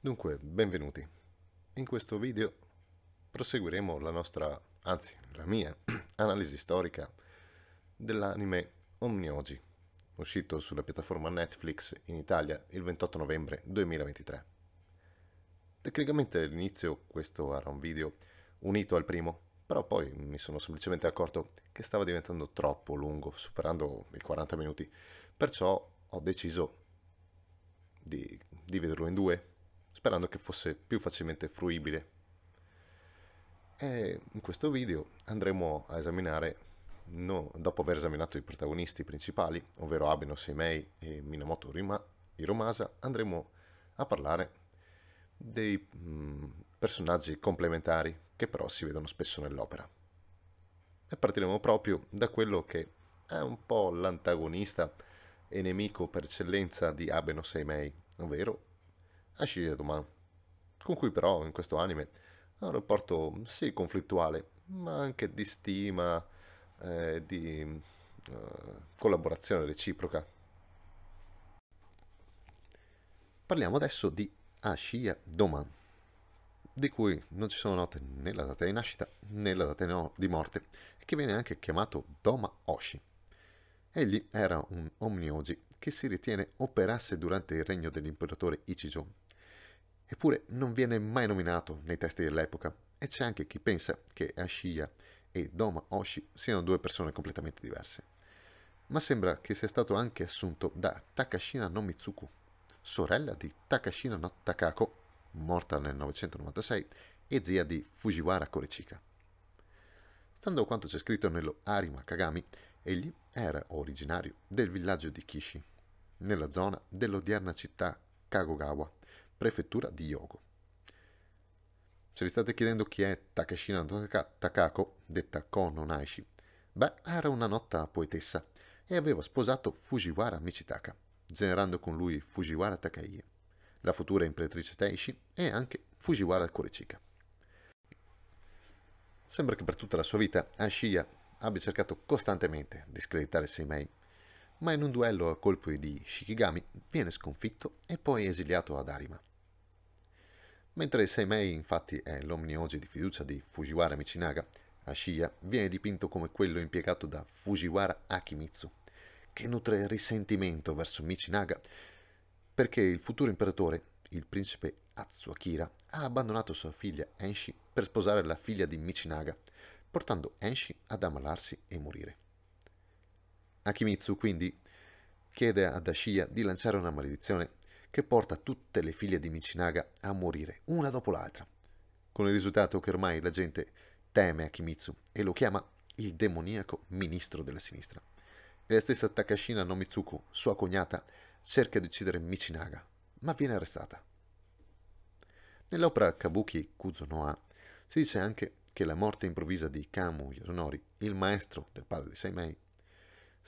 Dunque, benvenuti. In questo video proseguiremo la nostra, anzi la mia, analisi storica dell'anime Omnioji, uscito sulla piattaforma Netflix in Italia il 28 novembre 2023. Tecnicamente all'inizio questo era un video unito al primo, però poi mi sono semplicemente accorto che stava diventando troppo lungo, superando i 40 minuti, perciò ho deciso di dividerlo in due sperando che fosse più facilmente fruibile. E in questo video andremo a esaminare, no, dopo aver esaminato i protagonisti principali, ovvero Abeno Seimei e Minamoto Hiromasa, andremo a parlare dei mh, mm, personaggi complementari che però si vedono spesso nell'opera. E partiremo proprio da quello che è un po' l'antagonista e nemico per eccellenza di Abeno Seimei, ovvero Doman, ah, eh, con cui però in questo anime ha un rapporto sì conflittuale, ma anche di stima, eh, di eh, collaborazione reciproca. Parliamo adesso di Ashia Doman, di cui non ci sono note né la data di nascita né la data di morte, e che viene anche chiamato Doma Oshi. Egli era un omniogi che si ritiene operasse durante il regno dell'imperatore Ichijo, Eppure non viene mai nominato nei testi dell'epoca e c'è anche chi pensa che Ashiya e Doma Oshi siano due persone completamente diverse. Ma sembra che sia stato anche assunto da Takashina no Mitsuku, sorella di Takashina no Takako, morta nel 996, e zia di Fujiwara Korechika. Stando a quanto c'è scritto nello Arima Kagami, egli era originario del villaggio di Kishi, nella zona dell'odierna città Kagogawa, prefettura di Yogo. Se vi state chiedendo chi è Takeshina Takako, detta Kono Naishi, beh, era una nota poetessa e aveva sposato Fujiwara Michitaka, generando con lui Fujiwara Takaiye, la futura imperatrice Teishi e anche Fujiwara Kurechika. Sembra che per tutta la sua vita Ashiya abbia cercato costantemente di screditare Seimei, ma in un duello a colpi di Shikigami viene sconfitto e poi esiliato ad Arima. Mentre Seimei infatti è l'omnioge di fiducia di Fujiwara Michinaga, Ashiya viene dipinto come quello impiegato da Fujiwara Akimitsu, che nutre risentimento verso Michinaga perché il futuro imperatore, il principe Atsuakira, ha abbandonato sua figlia Enshi per sposare la figlia di Michinaga, portando Enshi ad ammalarsi e morire. Akimitsu quindi chiede ad Ashiya di lanciare una maledizione che porta tutte le figlie di Michinaga a morire una dopo l'altra, con il risultato che ormai la gente teme Akimitsu e lo chiama il demoniaco ministro della sinistra. E la stessa Takashina Nomitsuku, sua cognata, cerca di uccidere Michinaga, ma viene arrestata. Nell'opera Kabuki Kuzunoa si dice anche che la morte improvvisa di Kamu Yasunori, il maestro del padre di Seimei,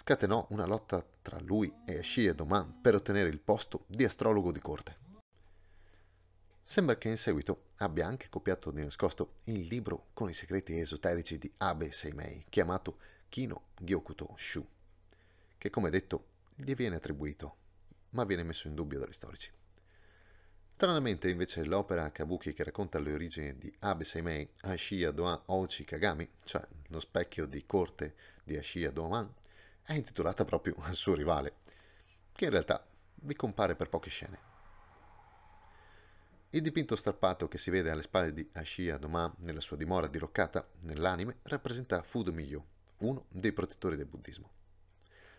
scatenò una lotta tra lui e Shia Doman per ottenere il posto di astrologo di corte. Sembra che in seguito abbia anche copiato di nascosto il libro con i segreti esoterici di Abe Seimei, chiamato Kino Gyokuto Shu, che come detto gli viene attribuito, ma viene messo in dubbio dagli storici. Stranamente invece l'opera Kabuki che racconta le origini di Abe Seimei, Ashiya Doan Ochi Kagami, cioè lo specchio di corte di Ashiya Doan, è intitolata proprio al suo rivale, che in realtà vi compare per poche scene. Il dipinto strappato che si vede alle spalle di Ashia Doma nella sua dimora diroccata nell'anime rappresenta Fudo Miyo, uno dei protettori del buddismo.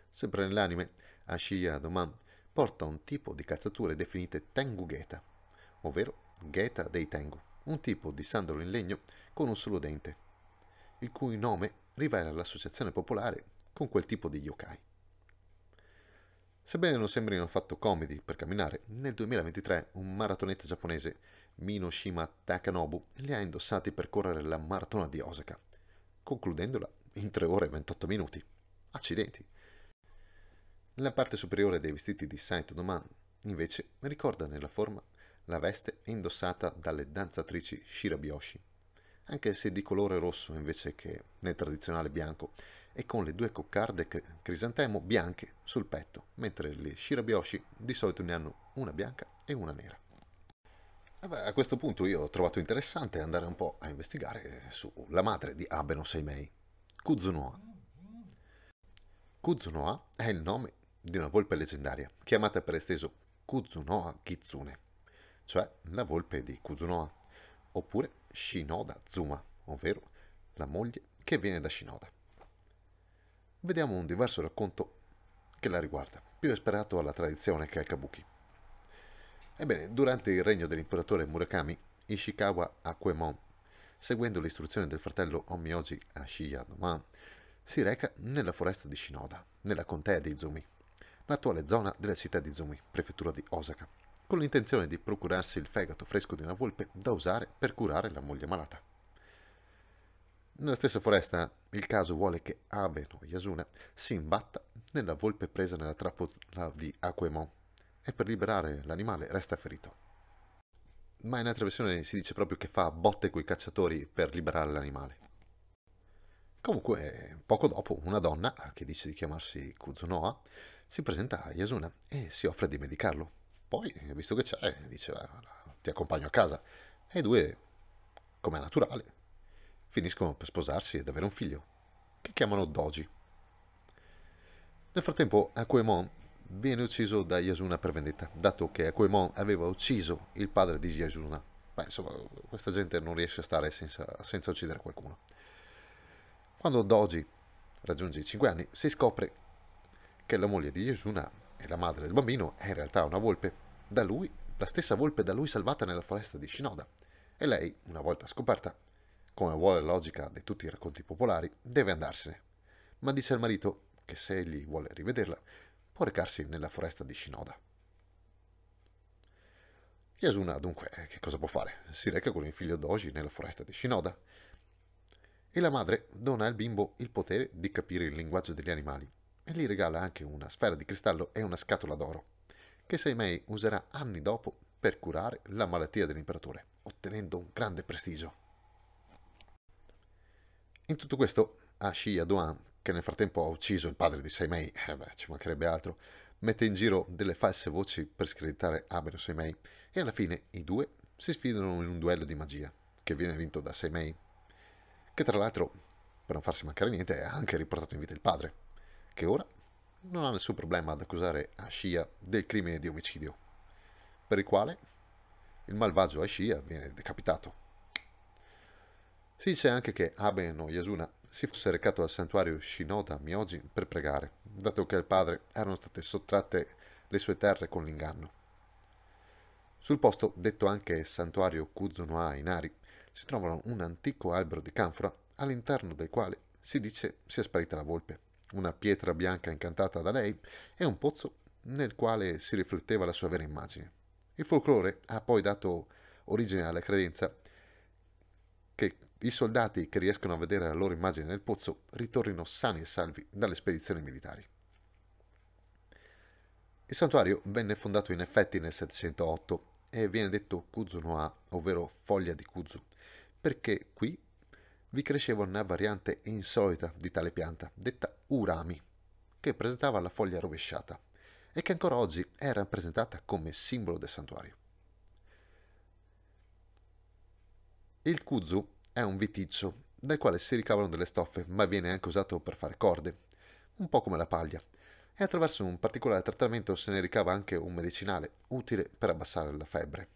Sempre nell'anime, Ashia Doman porta un tipo di calzature definite Tengu Geta, ovvero Geta dei Tengu, un tipo di sandalo in legno con un solo dente, il cui nome rivela l'associazione popolare con quel tipo di yokai. Sebbene non sembrino affatto comodi per camminare, nel 2023 un maratoneta giapponese, Minoshima Takanobu, li ha indossati per correre la maratona di Osaka, concludendola in 3 ore e 28 minuti. Accidenti! La parte superiore dei vestiti di Saito Doman, invece, ricorda nella forma la veste indossata dalle danzatrici Shirabiyoshi, anche se di colore rosso invece che nel tradizionale bianco, e con le due coccarde crisantemo bianche sul petto, mentre le shirabioshi di solito ne hanno una bianca e una nera. Eh beh, a questo punto io ho trovato interessante andare un po' a investigare sulla madre di Abeno Seimei, Kuzunoa. Kuzunoa è il nome di una volpe leggendaria, chiamata per esteso Kuzunoa Kitsune, cioè la volpe di Kuzunoa, oppure Shinoda Zuma, ovvero la moglie che viene da Shinoda vediamo un diverso racconto che la riguarda, più esperato alla tradizione che al kabuki. Ebbene, durante il regno dell'imperatore Murakami, Ishikawa Akuemon, seguendo le istruzioni del fratello Omiyoji Ashiya Doman, si reca nella foresta di Shinoda, nella contea di Izumi, l'attuale zona della città di Izumi, prefettura di Osaka, con l'intenzione di procurarsi il fegato fresco di una volpe da usare per curare la moglie malata. Nella stessa foresta, il caso vuole che Abe no Yasuna si imbatta nella volpe presa nella trappola di Aquemon e per liberare l'animale resta ferito. Ma in altre versioni si dice proprio che fa botte coi cacciatori per liberare l'animale. Comunque, poco dopo, una donna, che dice di chiamarsi Kuzunoa, si presenta a Yasuna e si offre di medicarlo. Poi, visto che c'è, dice, ti accompagno a casa. E i due, come è naturale, finiscono per sposarsi ed avere un figlio, che chiamano Doji. Nel frattempo Akuemon viene ucciso da Yasuna per vendetta, dato che Akuemon aveva ucciso il padre di Yasuna. Beh, insomma, questa gente non riesce a stare senza, senza uccidere qualcuno. Quando Doji raggiunge i 5 anni, si scopre che la moglie di Yasuna e la madre del bambino è in realtà una volpe, da lui, la stessa volpe da lui salvata nella foresta di Shinoda. E lei, una volta scoperta, come vuole la logica di tutti i racconti popolari, deve andarsene. Ma dice al marito che se egli vuole rivederla, può recarsi nella foresta di Shinoda. Yasuna, dunque, che cosa può fare? Si reca con il figlio Doji nella foresta di Shinoda. E la madre dona al bimbo il potere di capire il linguaggio degli animali e gli regala anche una sfera di cristallo e una scatola d'oro, che Seimei userà anni dopo per curare la malattia dell'imperatore, ottenendo un grande prestigio. In tutto questo, Ashi Yadoan, che nel frattempo ha ucciso il padre di Seimei, eh beh, ci mancherebbe altro, mette in giro delle false voci per screditare Abeno Seimei e alla fine i due si sfidano in un duello di magia che viene vinto da Seimei, che tra l'altro, per non farsi mancare niente, ha anche riportato in vita il padre, che ora non ha nessun problema ad accusare Ashia del crimine di omicidio, per il quale il malvagio Ashia viene decapitato. Si dice anche che Abe no Yasuna si fosse recato al santuario Shinoda a per pregare, dato che al padre erano state sottratte le sue terre con l'inganno. Sul posto, detto anche santuario Kuzunoa Inari, si trovano un antico albero di canfora all'interno del quale si dice sia sparita la volpe, una pietra bianca incantata da lei e un pozzo nel quale si rifletteva la sua vera immagine. Il folklore ha poi dato origine alla credenza che i soldati che riescono a vedere la loro immagine nel pozzo ritornino sani e salvi dalle spedizioni militari. Il santuario venne fondato in effetti nel 708 e viene detto Kuzunoa, ovvero foglia di Kuzu, perché qui vi cresceva una variante insolita di tale pianta, detta Urami, che presentava la foglia rovesciata e che ancora oggi è rappresentata come simbolo del santuario. Il Kuzu è un viticcio dal quale si ricavano delle stoffe, ma viene anche usato per fare corde, un po' come la paglia, e attraverso un particolare trattamento se ne ricava anche un medicinale utile per abbassare la febbre.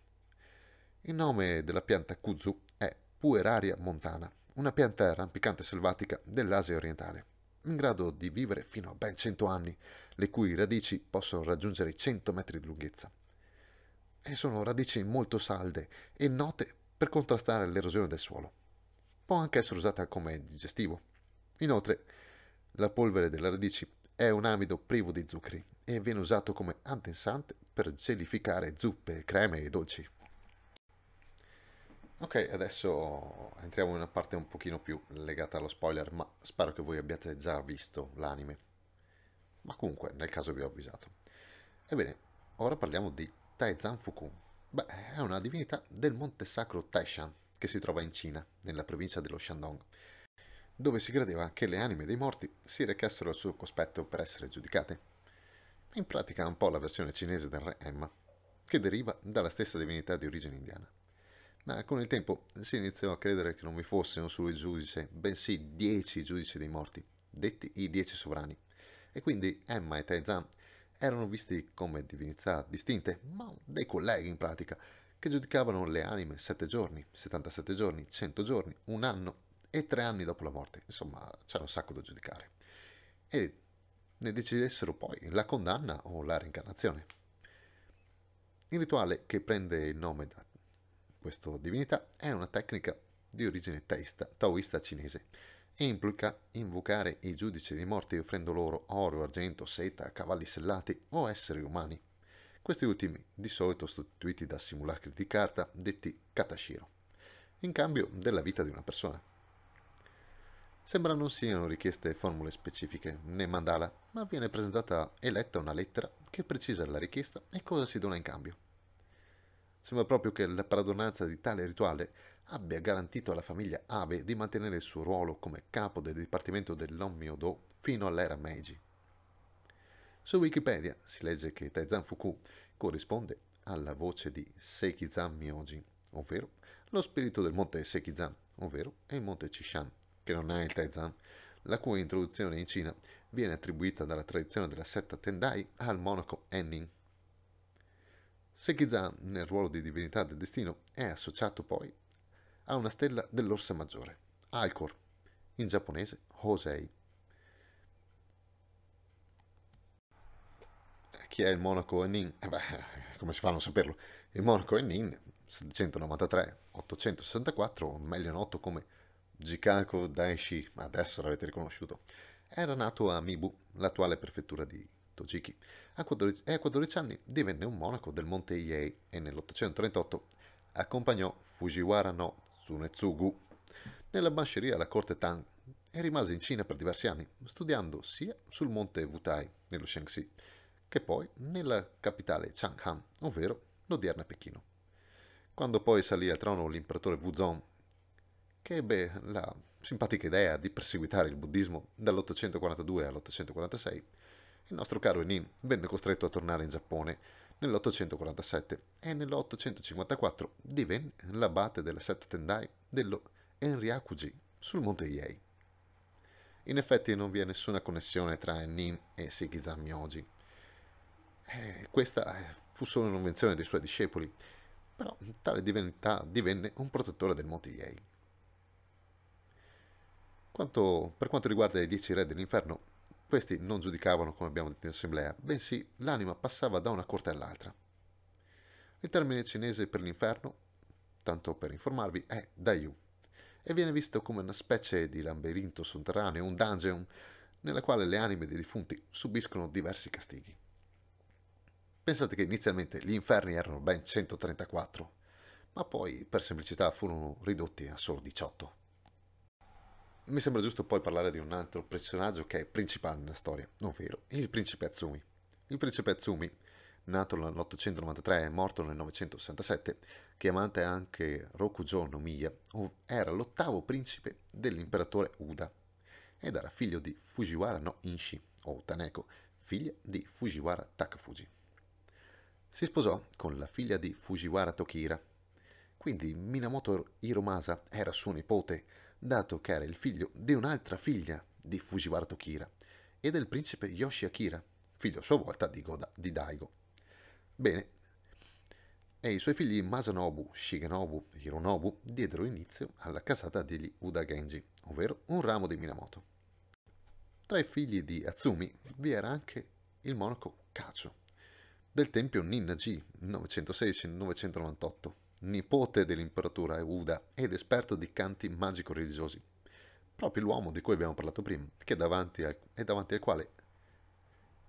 Il nome della pianta kuzu è Pueraria montana, una pianta rampicante selvatica dell'Asia orientale, in grado di vivere fino a ben 100 anni, le cui radici possono raggiungere i 100 metri di lunghezza. E sono radici molto salde e note per contrastare l'erosione del suolo può anche essere usata come digestivo. Inoltre, la polvere delle radici è un amido privo di zuccheri e viene usato come addensante per gelificare zuppe, creme e dolci. Ok, adesso entriamo in una parte un pochino più legata allo spoiler, ma spero che voi abbiate già visto l'anime. Ma comunque, nel caso vi ho avvisato. Ebbene, ora parliamo di Taizan Fukun. Beh, è una divinità del monte sacro Taishan, che si trova in Cina, nella provincia dello Shandong, dove si credeva che le anime dei morti si recassero al suo cospetto per essere giudicate. In pratica un po' la versione cinese del re Emma, che deriva dalla stessa divinità di origine indiana. Ma con il tempo si iniziò a credere che non vi fosse un solo giudice, bensì dieci giudici dei morti, detti i dieci sovrani, e quindi Emma e Taizan erano visti come divinità distinte, ma dei colleghi in pratica, che giudicavano le anime 7 giorni, 77 giorni, 100 giorni, un anno e 3 anni dopo la morte. Insomma, c'era un sacco da giudicare. E ne decidessero poi la condanna o la reincarnazione. Il rituale che prende il nome da questa divinità è una tecnica di origine taista, taoista cinese e implica invocare i giudici di morte offrendo loro oro, argento, seta, cavalli sellati o esseri umani questi ultimi di solito sostituiti da simulacri di carta detti katashiro, in cambio della vita di una persona. Sembra non siano richieste formule specifiche né mandala, ma viene presentata e letta una lettera che precisa la richiesta e cosa si dona in cambio. Sembra proprio che la padronanza di tale rituale abbia garantito alla famiglia Abe di mantenere il suo ruolo come capo del dipartimento dell'Omyo-do fino all'era Meiji. Su Wikipedia si legge che Taizan Fuku corrisponde alla voce di Sekizan Myoji, ovvero lo spirito del monte Sekizan, ovvero il monte Chishan, che non è il Taizan, la cui introduzione in Cina viene attribuita dalla tradizione della setta Tendai al monaco Ennin. Sekizan, nel ruolo di divinità del destino, è associato poi a una stella dell'Orsa Maggiore, Alcor, in giapponese Hosei chi è il Monaco Enin? Eh beh, come si fa a non saperlo? Il Monaco Enin, Nin, 793-864, meglio noto come Jikako Daishi, adesso l'avete riconosciuto, era nato a Mibu, l'attuale prefettura di Tojiki, e a 14 anni divenne un monaco del monte Iei e nell'838 accompagnò Fujiwara no Tsunetsugu nella bansheria alla corte Tang e rimase in Cina per diversi anni, studiando sia sul monte Wutai, nello Shaanxi, che poi nella capitale Chang'an, ovvero l'odierna Pechino. Quando poi salì al trono l'imperatore Wuzong, che ebbe la simpatica idea di perseguitare il buddismo dall'842 all'846, il nostro caro Enin venne costretto a tornare in Giappone nell'847 e nell'854 divenne l'abate della setta Tendai dello Enryakuji sul monte Iei. In effetti non vi è nessuna connessione tra Enin e Sekizan Myoji, eh, questa eh, fu solo un'invenzione dei suoi discepoli, però tale divinità divenne un protettore del Monte Yei. Quanto, per quanto riguarda i dieci re dell'inferno, questi non giudicavano, come abbiamo detto in assemblea, bensì l'anima passava da una corte all'altra. Il termine cinese per l'inferno, tanto per informarvi, è Dayu e viene visto come una specie di labirinto sotterraneo, un dungeon, nella quale le anime dei defunti subiscono diversi castighi. Pensate che inizialmente gli inferni erano ben 134, ma poi per semplicità furono ridotti a solo 18. Mi sembra giusto poi parlare di un altro personaggio che è principale nella storia, ovvero il principe Azumi. Il principe Azumi, nato nell'893 e morto nel 967, chiamante anche Rokujo no Miya, era l'ottavo principe dell'imperatore Uda ed era figlio di Fujiwara no Inshi, o Taneko, figlia di Fujiwara Takafuji. Si sposò con la figlia di Fujiwara Tokira. Quindi Minamoto Hiromasa era suo nipote, dato che era il figlio di un'altra figlia di Fujiwara Tokira e del principe Yoshi Akira, figlio a sua volta di, Goda, di Daigo. Bene, e i suoi figli Masanobu, Shigenobu e Hironobu diedero inizio alla casata degli Uda Genji, ovvero un ramo di Minamoto. Tra i figli di Azumi vi era anche il monaco Kacho, del tempio Ninna-ji, 916-998, nipote dell'imperatore Uda ed esperto di canti magico-religiosi. Proprio l'uomo di cui abbiamo parlato prima, che davanti al, è davanti al quale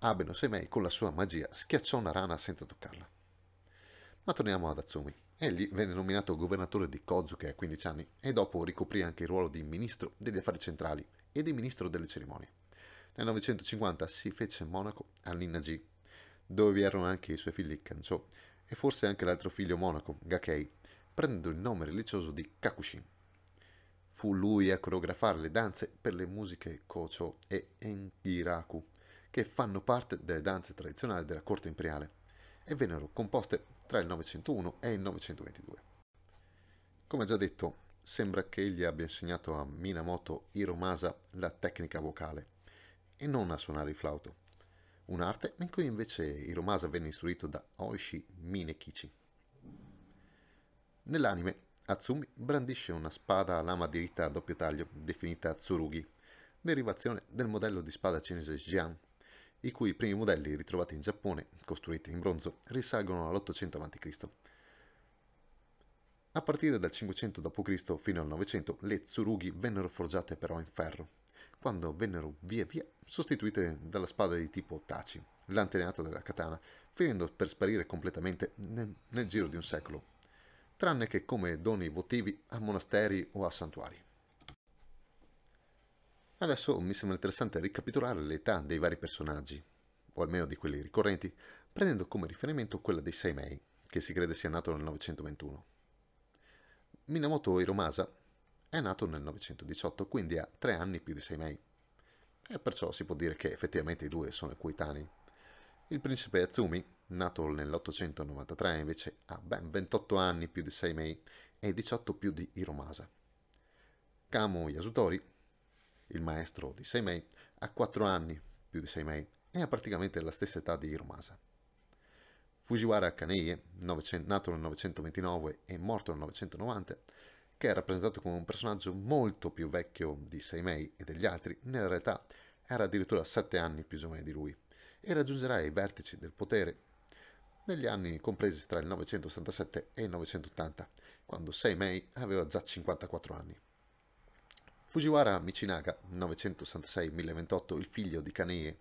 Abeno Semei con la sua magia schiacciò una rana senza toccarla. Ma torniamo ad Atsumi. Egli venne nominato governatore di Kozuke a 15 anni e dopo ricoprì anche il ruolo di ministro degli affari centrali e di ministro delle cerimonie. Nel 950 si fece monaco a Ninna-ji dove vi erano anche i suoi figli Kanso e forse anche l'altro figlio monaco, Gakei, prendendo il nome religioso di Kakushin. Fu lui a coreografare le danze per le musiche Kocho e Engiraku, che fanno parte delle danze tradizionali della corte imperiale, e vennero composte tra il 901 e il 922. Come già detto, sembra che egli abbia insegnato a Minamoto Hiromasa la tecnica vocale, e non a suonare il flauto un'arte in cui invece Hiromasa venne istruito da Oishi Minekichi. Nell'anime, Atsumi brandisce una spada a lama diritta a doppio taglio, definita Tsurugi, derivazione del modello di spada cinese Jian, i cui primi modelli ritrovati in Giappone, costruiti in bronzo, risalgono all'800 a.C. A partire dal 500 d.C. fino al 900 le Tsurugi vennero forgiate però in ferro, quando vennero via via sostituite dalla spada di tipo Taci, l'antenata della katana, finendo per sparire completamente nel, nel giro di un secolo, tranne che come doni votivi a monasteri o a santuari. Adesso mi sembra interessante ricapitolare l'età dei vari personaggi, o almeno di quelli ricorrenti, prendendo come riferimento quella dei Saimei, che si crede sia nato nel 921. Minamoto Hiromasa è nato nel 1918, quindi ha tre anni più di Seimei. E perciò si può dire che effettivamente i due sono coetanei. Il principe Azumi, nato nell'893, invece ha ben 28 anni più di Seimei e 18 più di Hiromasa. Kamo Yasutori, il maestro di Seimei, ha 4 anni più di Seimei e ha praticamente la stessa età di Hiromasa. Fujiwara Kaneye, nato nel 929 e morto nel 990, che è rappresentato come un personaggio molto più vecchio di Seimei e degli altri, nella realtà era addirittura 7 anni più giovane di lui e raggiungerà i vertici del potere negli anni compresi tra il 977 e il 980, quando Seimei aveva già 54 anni. Fujiwara Michinaga, 966-1028, il figlio di Kanee,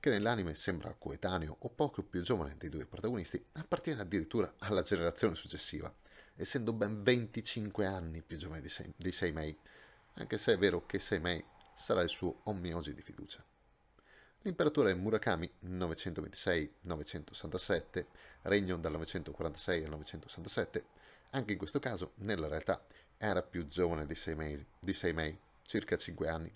che nell'anime sembra coetaneo o poco più giovane dei due protagonisti, appartiene addirittura alla generazione successiva essendo ben 25 anni più giovane di, sei, Mei, anche se è vero che Sei Mei sarà il suo omniosi di fiducia. L'imperatore Murakami, 926-967, regno dal 946 al 967, anche in questo caso, nella realtà, era più giovane di sei, mesi, di sei mei, circa 5 anni,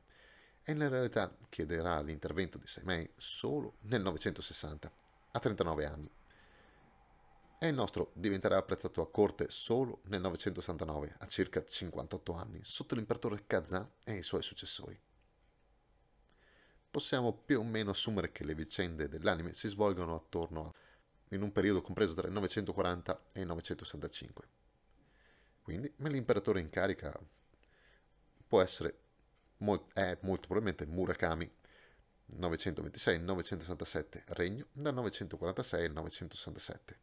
e nella realtà chiederà l'intervento di Sei Mei solo nel 960, a 39 anni e il nostro diventerà apprezzato a corte solo nel 969, a circa 58 anni, sotto l'imperatore Kazan e i suoi successori. Possiamo più o meno assumere che le vicende dell'anime si svolgono attorno a in un periodo compreso tra il 940 e il 965. Quindi, ma l'imperatore in carica può essere molt- è molto probabilmente Murakami 926-967, regno dal 946 al 967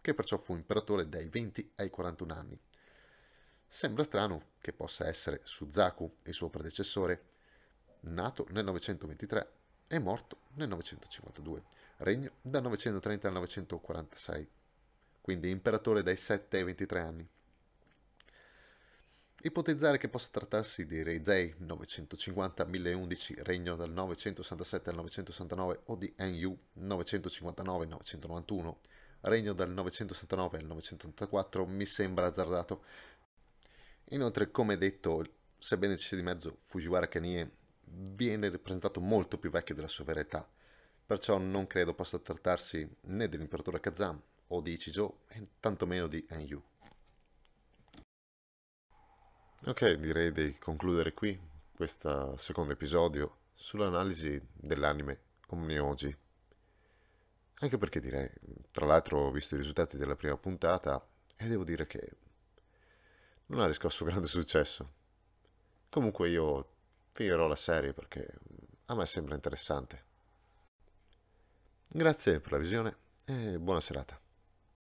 che perciò fu imperatore dai 20 ai 41 anni. Sembra strano che possa essere Suzaku, il suo predecessore, nato nel 923 e morto nel 952, regno dal 930 al 946, quindi imperatore dai 7 ai 23 anni. Ipotizzare che possa trattarsi di Reizei 950-1011, regno dal 967 al 969, o di Enyu 959-991, regno dal 969 al 984, mi sembra azzardato. Inoltre, come detto, sebbene ci sia di mezzo Fujiwara Kanie, viene rappresentato molto più vecchio della sua vera età, perciò non credo possa trattarsi né dell'imperatore Kazan o di Ichijo, e tantomeno di Enyu. Ok, direi di concludere qui questo secondo episodio sull'analisi dell'anime Omnioji anche perché direi, tra l'altro ho visto i risultati della prima puntata e devo dire che non ha riscosso grande successo. Comunque io finirò la serie perché mm, a me sembra interessante. Grazie per la visione e buona serata.